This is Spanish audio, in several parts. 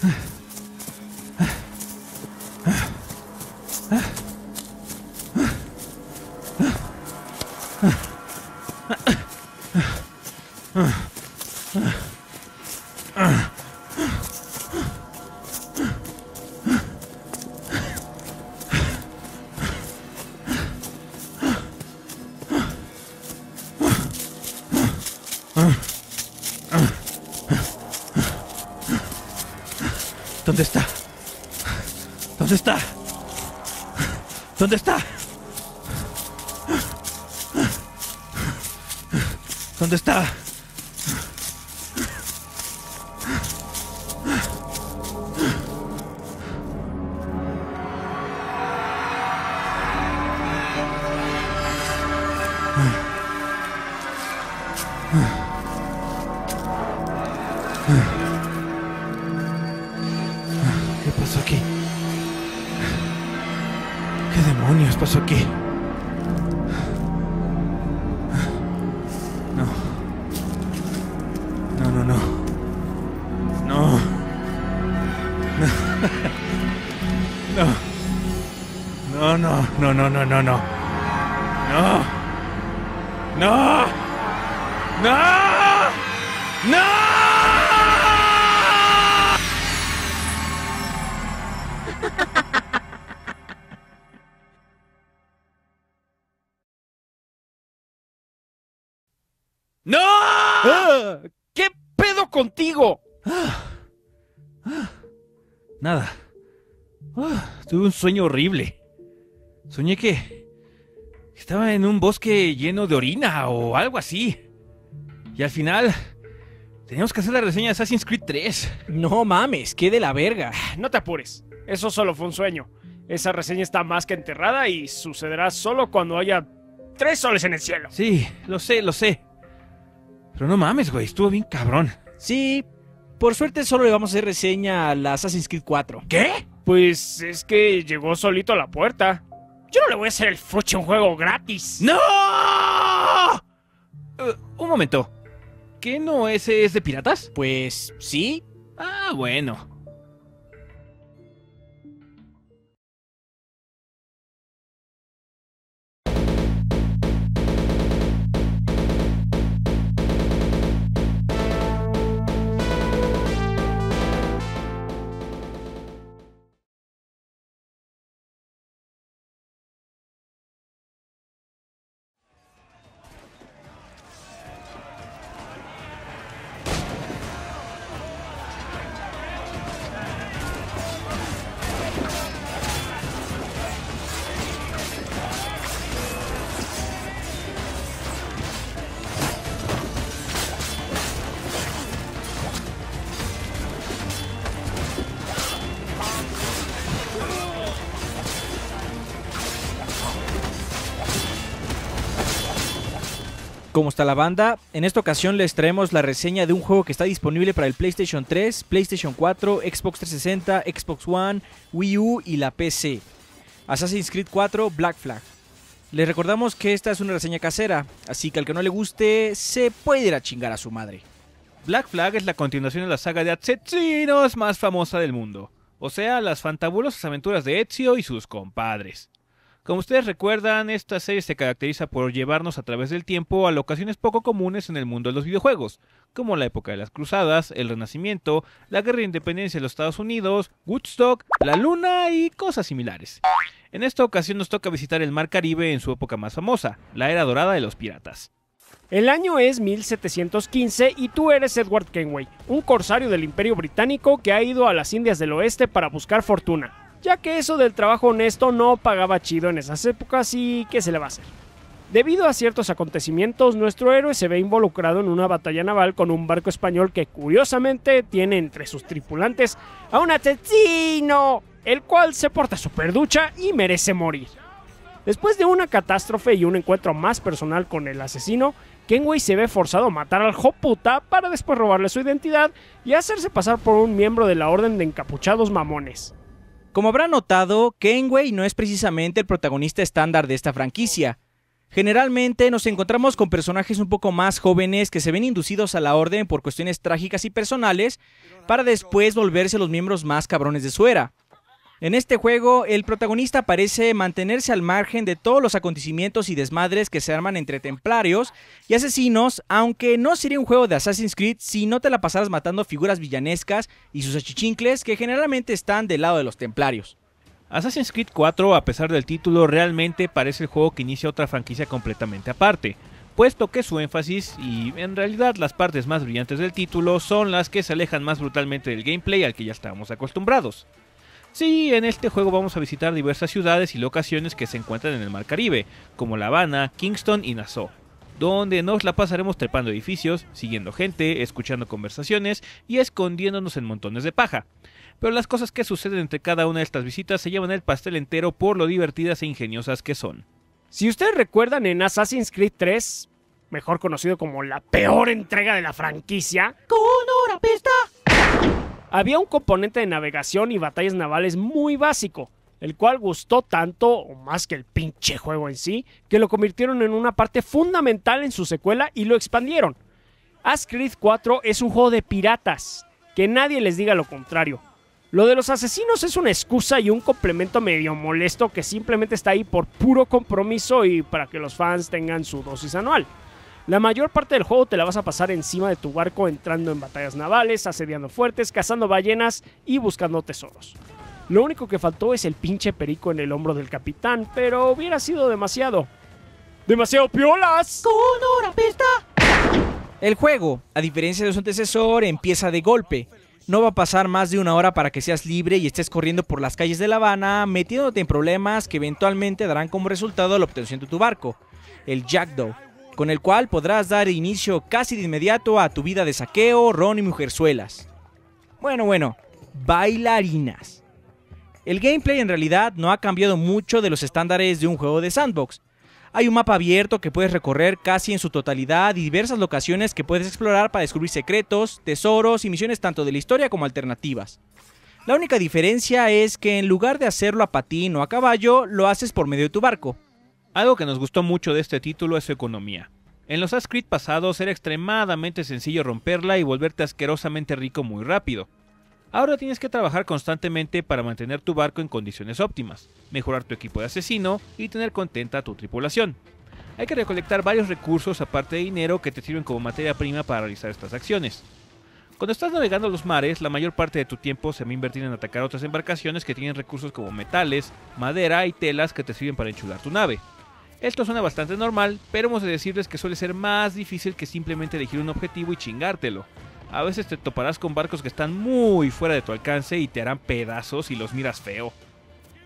唉，¿Dónde está? ¿Dónde está? No, no, no, no, no. No. No. No. No. ¡No! no, ¿Qué pedo contigo? Ah. Ah. Nada. tuve un sueño horrible. Soñé que estaba en un bosque lleno de orina o algo así. Y al final teníamos que hacer la reseña de Assassin's Creed 3. No mames, qué de la verga. Ah, no te apures. Eso solo fue un sueño. Esa reseña está más que enterrada y sucederá solo cuando haya tres soles en el cielo. Sí, lo sé, lo sé. Pero no mames, güey, estuvo bien cabrón. Sí, por suerte solo le vamos a hacer reseña a la Assassin's Creed 4. ¿Qué? Pues es que llegó solito a la puerta. Yo no le voy a hacer el a un juego gratis. ¡No! Uh, un momento. ¿Qué no ese es de piratas? Pues sí. Ah, bueno. ¿Cómo está la banda? En esta ocasión les traemos la reseña de un juego que está disponible para el PlayStation 3, PlayStation 4, Xbox 360, Xbox One, Wii U y la PC. Assassin's Creed 4 Black Flag. Les recordamos que esta es una reseña casera, así que al que no le guste se puede ir a chingar a su madre. Black Flag es la continuación de la saga de asesinos más famosa del mundo, o sea, las fantabulosas aventuras de Ezio y sus compadres. Como ustedes recuerdan, esta serie se caracteriza por llevarnos a través del tiempo a locaciones poco comunes en el mundo de los videojuegos, como la época de las cruzadas, el renacimiento, la guerra de independencia de los Estados Unidos, Woodstock, la luna y cosas similares. En esta ocasión nos toca visitar el Mar Caribe en su época más famosa, la era dorada de los piratas. El año es 1715 y tú eres Edward Kenway, un corsario del Imperio Británico que ha ido a las Indias del Oeste para buscar fortuna ya que eso del trabajo honesto no pagaba chido en esas épocas y qué se le va a hacer. Debido a ciertos acontecimientos, nuestro héroe se ve involucrado en una batalla naval con un barco español que curiosamente tiene entre sus tripulantes a un asesino, el cual se porta ducha y merece morir. Después de una catástrofe y un encuentro más personal con el asesino, Kenway se ve forzado a matar al Joputa para después robarle su identidad y hacerse pasar por un miembro de la Orden de Encapuchados Mamones. Como habrán notado, Kenway no es precisamente el protagonista estándar de esta franquicia. Generalmente nos encontramos con personajes un poco más jóvenes que se ven inducidos a la orden por cuestiones trágicas y personales para después volverse los miembros más cabrones de su era. En este juego, el protagonista parece mantenerse al margen de todos los acontecimientos y desmadres que se arman entre templarios y asesinos, aunque no sería un juego de Assassin's Creed si no te la pasaras matando figuras villanescas y sus achichincles que generalmente están del lado de los templarios. Assassin's Creed 4, a pesar del título, realmente parece el juego que inicia otra franquicia completamente aparte, puesto que su énfasis y en realidad las partes más brillantes del título son las que se alejan más brutalmente del gameplay al que ya estábamos acostumbrados. Sí, en este juego vamos a visitar diversas ciudades y locaciones que se encuentran en el Mar Caribe, como La Habana, Kingston y Nassau, donde nos la pasaremos trepando edificios, siguiendo gente, escuchando conversaciones y escondiéndonos en montones de paja. Pero las cosas que suceden entre cada una de estas visitas se llevan el pastel entero por lo divertidas e ingeniosas que son. Si ustedes recuerdan en Assassin's Creed 3, mejor conocido como la peor entrega de la franquicia, con hora pista había un componente de navegación y batallas navales muy básico, el cual gustó tanto, o más que el pinche juego en sí, que lo convirtieron en una parte fundamental en su secuela y lo expandieron. Ascreed 4 es un juego de piratas, que nadie les diga lo contrario. Lo de los asesinos es una excusa y un complemento medio molesto que simplemente está ahí por puro compromiso y para que los fans tengan su dosis anual. La mayor parte del juego te la vas a pasar encima de tu barco entrando en batallas navales, asediando fuertes, cazando ballenas y buscando tesoros. Lo único que faltó es el pinche perico en el hombro del capitán, pero hubiera sido demasiado. ¡Demasiado piolas! ¡Con hora pista! El juego, a diferencia de su antecesor, empieza de golpe. No va a pasar más de una hora para que seas libre y estés corriendo por las calles de La Habana, metiéndote en problemas que eventualmente darán como resultado la obtención de tu barco, el Jackdaw, con el cual podrás dar inicio casi de inmediato a tu vida de saqueo, ron y mujerzuelas. Bueno, bueno, bailarinas. El gameplay en realidad no ha cambiado mucho de los estándares de un juego de sandbox. Hay un mapa abierto que puedes recorrer casi en su totalidad y diversas locaciones que puedes explorar para descubrir secretos, tesoros y misiones tanto de la historia como alternativas. La única diferencia es que en lugar de hacerlo a patín o a caballo, lo haces por medio de tu barco. Algo que nos gustó mucho de este título es su economía. En los Ascrit pasados era extremadamente sencillo romperla y volverte asquerosamente rico muy rápido. Ahora tienes que trabajar constantemente para mantener tu barco en condiciones óptimas, mejorar tu equipo de asesino y tener contenta a tu tripulación. Hay que recolectar varios recursos aparte de dinero que te sirven como materia prima para realizar estas acciones. Cuando estás navegando los mares, la mayor parte de tu tiempo se va a invertir en atacar otras embarcaciones que tienen recursos como metales, madera y telas que te sirven para enchular tu nave. Esto suena bastante normal, pero hemos de decirles que suele ser más difícil que simplemente elegir un objetivo y chingártelo. A veces te toparás con barcos que están muy fuera de tu alcance y te harán pedazos y los miras feo.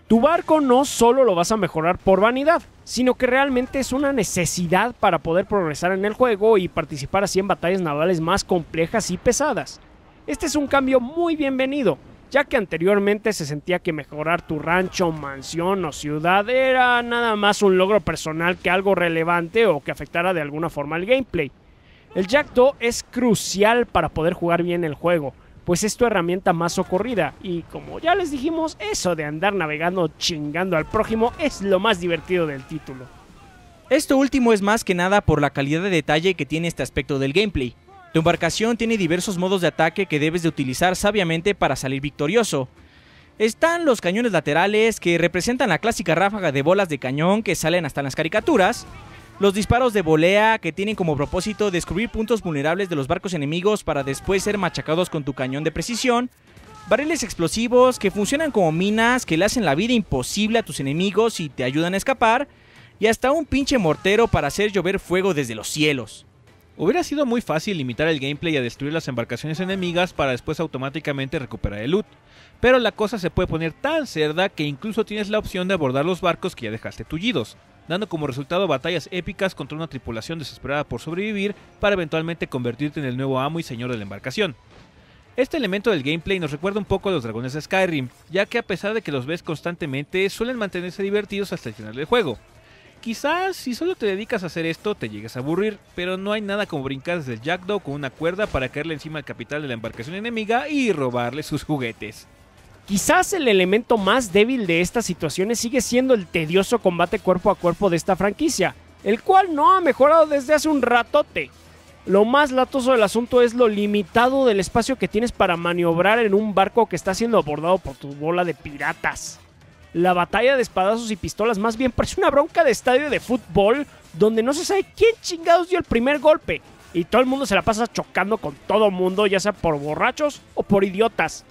Tu barco no solo lo vas a mejorar por vanidad, sino que realmente es una necesidad para poder progresar en el juego y participar así en batallas navales más complejas y pesadas. Este es un cambio muy bienvenido, ya que anteriormente se sentía que mejorar tu rancho, mansión o ciudad era nada más un logro personal que algo relevante o que afectara de alguna forma el gameplay. El Jackdaw es crucial para poder jugar bien el juego, pues es tu herramienta más socorrida y como ya les dijimos, eso de andar navegando chingando al prójimo es lo más divertido del título. Esto último es más que nada por la calidad de detalle que tiene este aspecto del gameplay, tu embarcación tiene diversos modos de ataque que debes de utilizar sabiamente para salir victorioso. Están los cañones laterales que representan la clásica ráfaga de bolas de cañón que salen hasta en las caricaturas. Los disparos de volea que tienen como propósito descubrir puntos vulnerables de los barcos enemigos para después ser machacados con tu cañón de precisión. Barriles explosivos que funcionan como minas que le hacen la vida imposible a tus enemigos y te ayudan a escapar. Y hasta un pinche mortero para hacer llover fuego desde los cielos. Hubiera sido muy fácil limitar el gameplay a destruir las embarcaciones enemigas para después automáticamente recuperar el loot, pero la cosa se puede poner tan cerda que incluso tienes la opción de abordar los barcos que ya dejaste tullidos, dando como resultado batallas épicas contra una tripulación desesperada por sobrevivir para eventualmente convertirte en el nuevo amo y señor de la embarcación. Este elemento del gameplay nos recuerda un poco a los dragones de Skyrim, ya que a pesar de que los ves constantemente, suelen mantenerse divertidos hasta el final del juego, Quizás si solo te dedicas a hacer esto te llegues a aburrir, pero no hay nada como brincar desde el Jackdaw con una cuerda para caerle encima al capital de la embarcación enemiga y robarle sus juguetes. Quizás el elemento más débil de estas situaciones sigue siendo el tedioso combate cuerpo a cuerpo de esta franquicia, el cual no ha mejorado desde hace un ratote. Lo más latoso del asunto es lo limitado del espacio que tienes para maniobrar en un barco que está siendo abordado por tu bola de piratas la batalla de espadazos y pistolas más bien parece una bronca de estadio de fútbol donde no se sabe quién chingados dio el primer golpe y todo el mundo se la pasa chocando con todo mundo, ya sea por borrachos o por idiotas.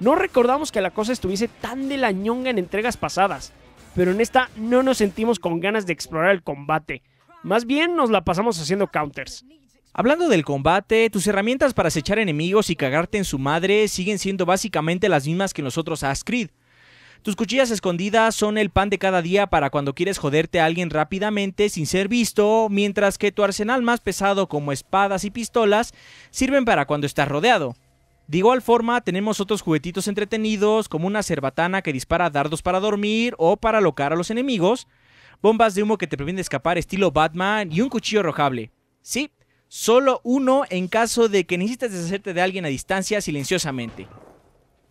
No recordamos que la cosa estuviese tan de la ñonga en entregas pasadas, pero en esta no nos sentimos con ganas de explorar el combate. Más bien nos la pasamos haciendo counters. Hablando del combate, tus herramientas para acechar enemigos y cagarte en su madre siguen siendo básicamente las mismas que nosotros los otros tus cuchillas escondidas son el pan de cada día para cuando quieres joderte a alguien rápidamente sin ser visto, mientras que tu arsenal más pesado como espadas y pistolas sirven para cuando estás rodeado. De igual forma, tenemos otros juguetitos entretenidos como una cerbatana que dispara dardos para dormir o para alocar a los enemigos, bombas de humo que te permiten escapar estilo Batman y un cuchillo rojable. Sí, solo uno en caso de que necesites deshacerte de alguien a distancia silenciosamente.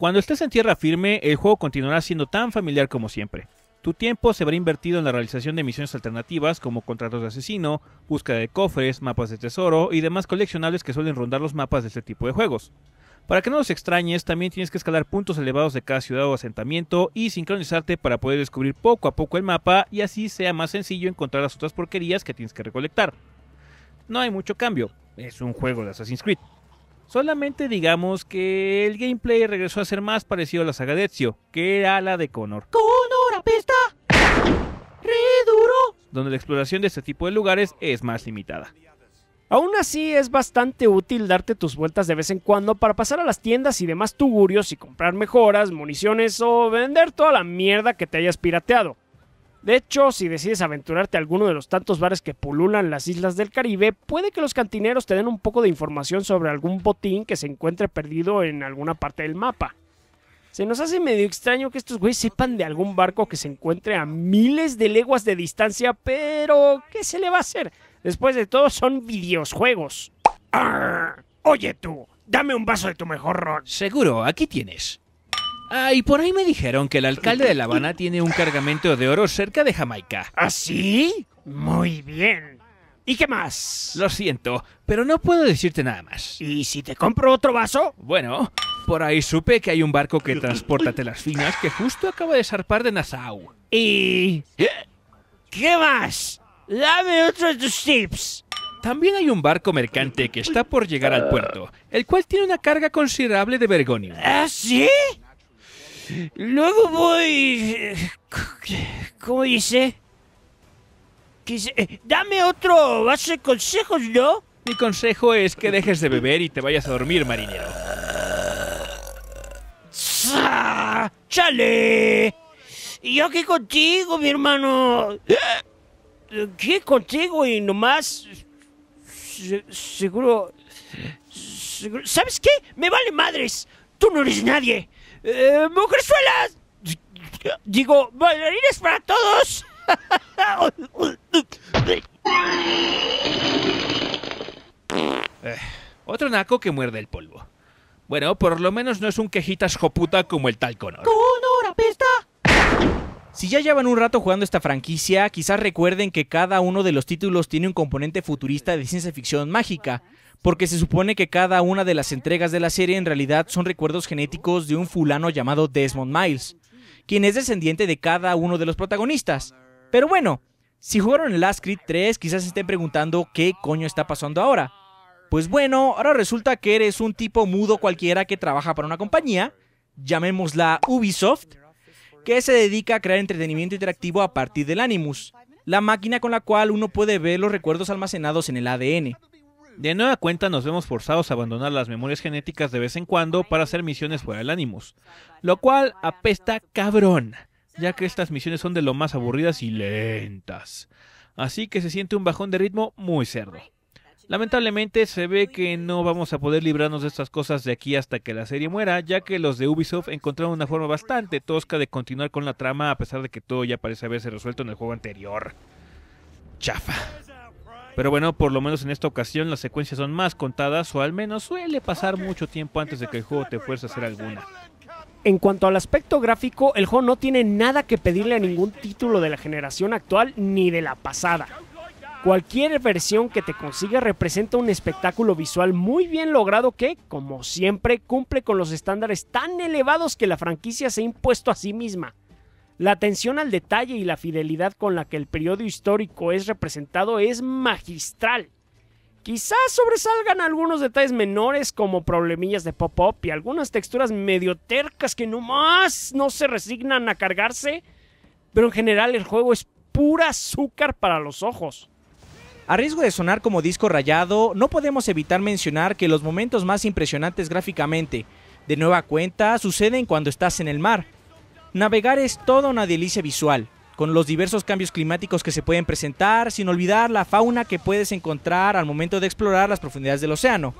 Cuando estés en tierra firme, el juego continuará siendo tan familiar como siempre. Tu tiempo se verá invertido en la realización de misiones alternativas como contratos de asesino, búsqueda de cofres, mapas de tesoro y demás coleccionables que suelen rondar los mapas de este tipo de juegos. Para que no los extrañes, también tienes que escalar puntos elevados de cada ciudad o asentamiento y sincronizarte para poder descubrir poco a poco el mapa y así sea más sencillo encontrar las otras porquerías que tienes que recolectar. No hay mucho cambio, es un juego de Assassin's Creed. Solamente digamos que el gameplay regresó a ser más parecido a la saga de Ezio, que era la de Connor. ¡Connor apesta! ¡Re duro! Donde la exploración de este tipo de lugares es más limitada. Aún así, es bastante útil darte tus vueltas de vez en cuando para pasar a las tiendas y demás tugurios y comprar mejoras, municiones o vender toda la mierda que te hayas pirateado. De hecho, si decides aventurarte a alguno de los tantos bares que pululan las islas del Caribe, puede que los cantineros te den un poco de información sobre algún botín que se encuentre perdido en alguna parte del mapa. Se nos hace medio extraño que estos güeyes sepan de algún barco que se encuentre a miles de leguas de distancia, pero ¿qué se le va a hacer? Después de todo, son videojuegos. oye tú, dame un vaso de tu mejor ron. Seguro, aquí tienes. Ah, y por ahí me dijeron que el alcalde de La Habana tiene un cargamento de oro cerca de Jamaica. ¿Ah, sí? Muy bien. ¿Y qué más? Lo siento, pero no puedo decirte nada más. ¿Y si te compro otro vaso? Bueno, por ahí supe que hay un barco que transporta telas finas que justo acaba de zarpar de Nassau. ¿Y qué más? Dame otro de tus También hay un barco mercante que está por llegar al puerto, el cual tiene una carga considerable de vergonio. ¿Ah, sí? Luego voy... ¿Cómo dice? Eh, dame otro vaso de consejos, ¿no? Mi consejo es que dejes de beber y te vayas a dormir, marinero. ¡Chale! yo qué contigo, mi hermano? ¿Qué contigo y nomás? seguro... ¿Sabes qué? Me vale madres. Tú no eres nadie eh, ¡Mujerzuelas! Digo, bailarines para todos. Eh, otro naco que muerde el polvo. Bueno, por lo menos no es un quejitas joputa como el tal Connor. ¡Connor, apesta! Si ya llevan un rato jugando esta franquicia, quizás recuerden que cada uno de los títulos tiene un componente futurista de ciencia ficción mágica porque se supone que cada una de las entregas de la serie en realidad son recuerdos genéticos de un fulano llamado Desmond Miles, quien es descendiente de cada uno de los protagonistas. Pero bueno, si jugaron el Last Creed 3 quizás estén preguntando qué coño está pasando ahora. Pues bueno, ahora resulta que eres un tipo mudo cualquiera que trabaja para una compañía, llamémosla Ubisoft, que se dedica a crear entretenimiento interactivo a partir del Animus, la máquina con la cual uno puede ver los recuerdos almacenados en el ADN. De nueva cuenta nos vemos forzados a abandonar las memorias genéticas de vez en cuando para hacer misiones fuera del Animus, lo cual apesta cabrón, ya que estas misiones son de lo más aburridas y lentas. Así que se siente un bajón de ritmo muy cerdo. Lamentablemente se ve que no vamos a poder librarnos de estas cosas de aquí hasta que la serie muera, ya que los de Ubisoft encontraron una forma bastante tosca de continuar con la trama a pesar de que todo ya parece haberse resuelto en el juego anterior. Chafa. Pero bueno, por lo menos en esta ocasión las secuencias son más contadas o al menos suele pasar mucho tiempo antes de que el juego te fuerza a hacer alguna. En cuanto al aspecto gráfico, el juego no tiene nada que pedirle a ningún título de la generación actual ni de la pasada. Cualquier versión que te consiga representa un espectáculo visual muy bien logrado que, como siempre, cumple con los estándares tan elevados que la franquicia se ha impuesto a sí misma. La atención al detalle y la fidelidad con la que el periodo histórico es representado es magistral. Quizás sobresalgan algunos detalles menores como problemillas de pop-up y algunas texturas medio tercas que nomás no se resignan a cargarse, pero en general el juego es pura azúcar para los ojos. A riesgo de sonar como disco rayado, no podemos evitar mencionar que los momentos más impresionantes gráficamente, de nueva cuenta, suceden cuando estás en el mar, Navegar es toda una delicia visual, con los diversos cambios climáticos que se pueden presentar, sin olvidar la fauna que puedes encontrar al momento de explorar las profundidades del océano.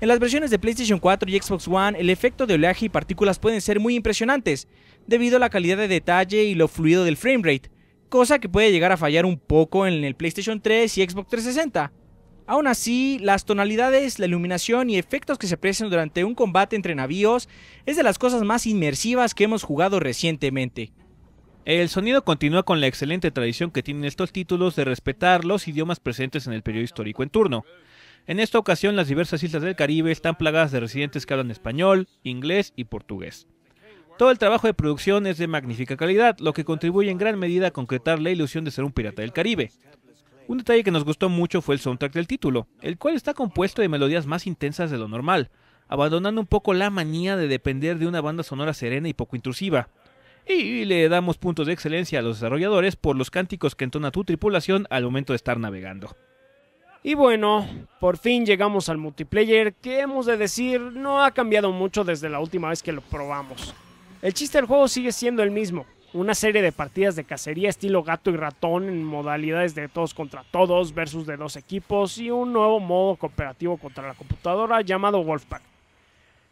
En las versiones de PlayStation 4 y Xbox One, el efecto de oleaje y partículas pueden ser muy impresionantes, debido a la calidad de detalle y lo fluido del framerate, cosa que puede llegar a fallar un poco en el PlayStation 3 y Xbox 360. Aún así, las tonalidades, la iluminación y efectos que se aprecian durante un combate entre navíos es de las cosas más inmersivas que hemos jugado recientemente. El sonido continúa con la excelente tradición que tienen estos títulos de respetar los idiomas presentes en el periodo histórico en turno. En esta ocasión, las diversas islas del Caribe están plagadas de residentes que hablan español, inglés y portugués. Todo el trabajo de producción es de magnífica calidad, lo que contribuye en gran medida a concretar la ilusión de ser un pirata del Caribe. Un detalle que nos gustó mucho fue el soundtrack del título, el cual está compuesto de melodías más intensas de lo normal, abandonando un poco la manía de depender de una banda sonora serena y poco intrusiva. Y le damos puntos de excelencia a los desarrolladores por los cánticos que entona tu tripulación al momento de estar navegando. Y bueno, por fin llegamos al multiplayer que hemos de decir no ha cambiado mucho desde la última vez que lo probamos. El chiste del juego sigue siendo el mismo, una serie de partidas de cacería estilo gato y ratón en modalidades de todos contra todos versus de dos equipos y un nuevo modo cooperativo contra la computadora llamado Wolfpack.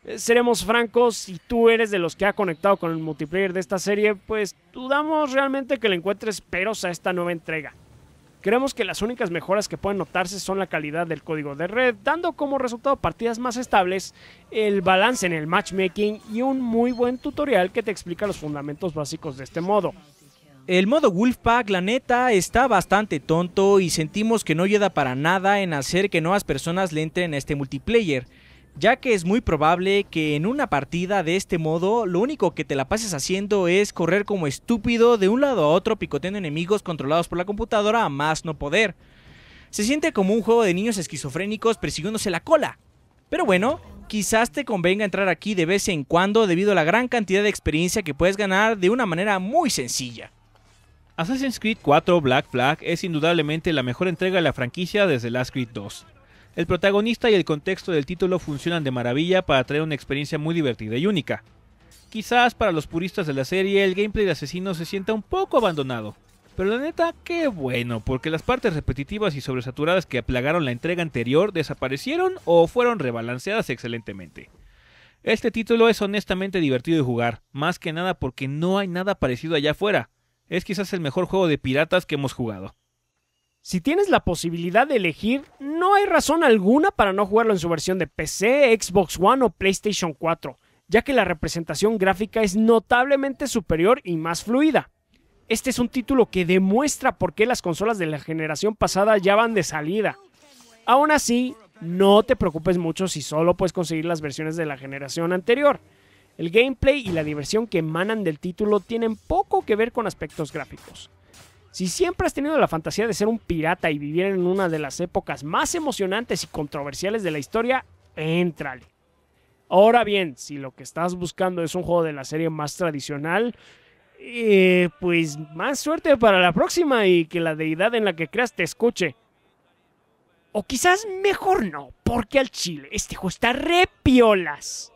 Eh, seremos francos, si tú eres de los que ha conectado con el multiplayer de esta serie, pues dudamos realmente que le encuentres peros a esta nueva entrega. Creemos que las únicas mejoras que pueden notarse son la calidad del código de red, dando como resultado partidas más estables, el balance en el matchmaking y un muy buen tutorial que te explica los fundamentos básicos de este modo. El modo Wolfpack, la neta, está bastante tonto y sentimos que no ayuda para nada en hacer que nuevas personas le entren a este multiplayer ya que es muy probable que en una partida de este modo lo único que te la pases haciendo es correr como estúpido de un lado a otro picoteando enemigos controlados por la computadora a más no poder. Se siente como un juego de niños esquizofrénicos persiguiéndose la cola. Pero bueno, quizás te convenga entrar aquí de vez en cuando debido a la gran cantidad de experiencia que puedes ganar de una manera muy sencilla. Assassin's Creed 4 Black Flag es indudablemente la mejor entrega de la franquicia desde Last Creed 2. El protagonista y el contexto del título funcionan de maravilla para traer una experiencia muy divertida y única. Quizás para los puristas de la serie el gameplay de asesino se sienta un poco abandonado, pero la neta, qué bueno, porque las partes repetitivas y sobresaturadas que aplagaron la entrega anterior desaparecieron o fueron rebalanceadas excelentemente. Este título es honestamente divertido de jugar, más que nada porque no hay nada parecido allá afuera. Es quizás el mejor juego de piratas que hemos jugado. Si tienes la posibilidad de elegir, no hay razón alguna para no jugarlo en su versión de PC, Xbox One o PlayStation 4, ya que la representación gráfica es notablemente superior y más fluida. Este es un título que demuestra por qué las consolas de la generación pasada ya van de salida. Aún así, no te preocupes mucho si solo puedes conseguir las versiones de la generación anterior. El gameplay y la diversión que emanan del título tienen poco que ver con aspectos gráficos. Si siempre has tenido la fantasía de ser un pirata y vivir en una de las épocas más emocionantes y controversiales de la historia, éntrale. Ahora bien, si lo que estás buscando es un juego de la serie más tradicional, eh, pues más suerte para la próxima y que la deidad en la que creas te escuche. O quizás mejor no, porque al chile este juego está re piolas.